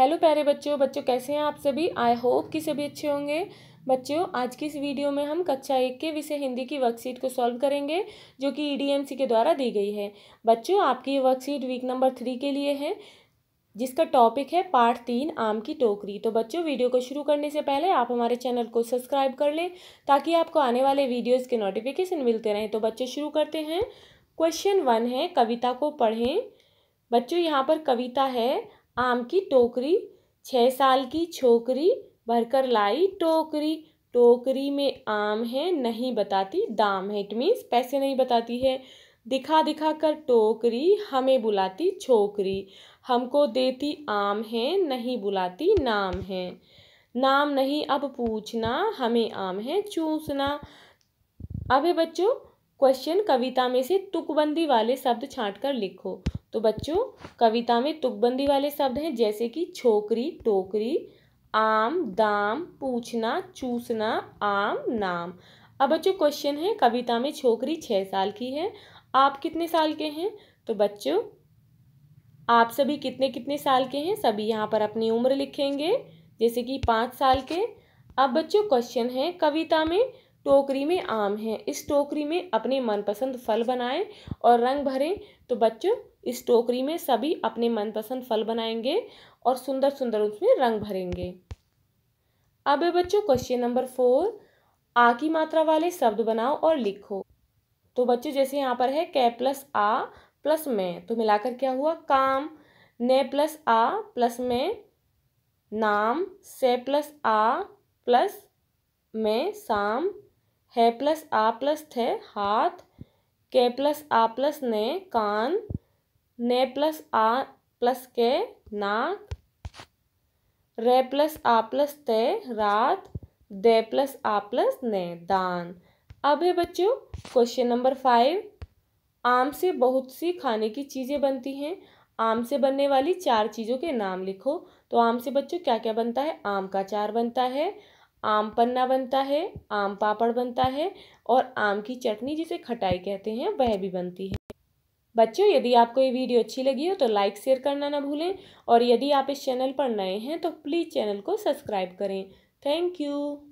hello प्यारे बच्चों बच्चों कैसे हैं आप सभी आई होप कि सभी अच्छे होंगे बच्चों आज की इस वीडियो में हम कक्षा एक के विषय हिंदी की वर्कशीट को सॉल्व करेंगे जो कि ईडीएमसी e के द्वारा दी गई है बच्चों आपकी ये वर्कशीट वीक नंबर थ्री के लिए है जिसका टॉपिक है पार्ट तीन आम की टोकरी तो बच्चों वीडियो को शुरू करने से पहले आप हमारे चैनल को सब्सक्राइब कर लें ताकि आपको आने वाले वीडियोज़ के नोटिफिकेशन मिलते रहें तो बच्चे शुरू करते हैं क्वेश्चन वन है कविता को पढ़ें बच्चों यहाँ पर कविता है आम की टोकरी छः साल की छोकरी भरकर लाई टोकरी टोकरी में आम है नहीं बताती दाम है इट मीन्स पैसे नहीं बताती है दिखा दिखा कर टोकरी हमें बुलाती छोकरी हमको देती आम है नहीं बुलाती नाम है नाम नहीं अब पूछना हमें आम है चूसना अबे बच्चों क्वेश्चन कविता में से तुकबंदी वाले शब्द छांटकर कर लिखो तो बच्चों कविता में तुकबंदी वाले शब्द हैं जैसे कि छोकरी टोकरी आम दाम पूछना चूसना आम नाम अब बच्चों क्वेश्चन है कविता में छोकरी छः साल की है आप कितने साल के हैं तो बच्चों आप सभी कितने कितने साल के हैं सभी यहाँ पर अपनी उम्र लिखेंगे जैसे कि पाँच साल के अब बच्चों क्वेश्चन है कविता में टोकरी में आम है इस टोकरी में अपने मनपसंद फल बनाएं और रंग भरें तो बच्चों इस टोकरी में सभी अपने मनपसंद फल बनाएंगे और सुंदर सुंदर उसमें रंग भरेंगे अब बच्चों क्वेश्चन नंबर फोर आ की मात्रा वाले शब्द बनाओ और लिखो तो बच्चों जैसे यहाँ पर है कै प्लस आ प्लस में तो मिलाकर क्या हुआ काम ने प्लस आ प्लस में नाम से प्लस आ प्लस में शाम है प्लस आ प्लस थे हाथ के प्लस आ प्लस ने कान ने प्लस आ प्लस के नाक रे प्लस आ प्लस थे रात दे प्लस आ प्लस ने दान अब है बच्चों क्वेश्चन नंबर फाइव आम से बहुत सी खाने की चीज़ें बनती हैं आम से बनने वाली चार चीज़ों के नाम लिखो तो आम से बच्चों क्या क्या बनता है आम का चार बनता है आम पन्ना बनता है आम पापड़ बनता है और आम की चटनी जिसे खटाई कहते हैं वह भी बनती है बच्चों यदि आपको ये वीडियो अच्छी लगी हो तो लाइक शेयर करना ना भूलें और यदि आप इस चैनल पर नए हैं तो प्लीज़ चैनल को सब्सक्राइब करें थैंक यू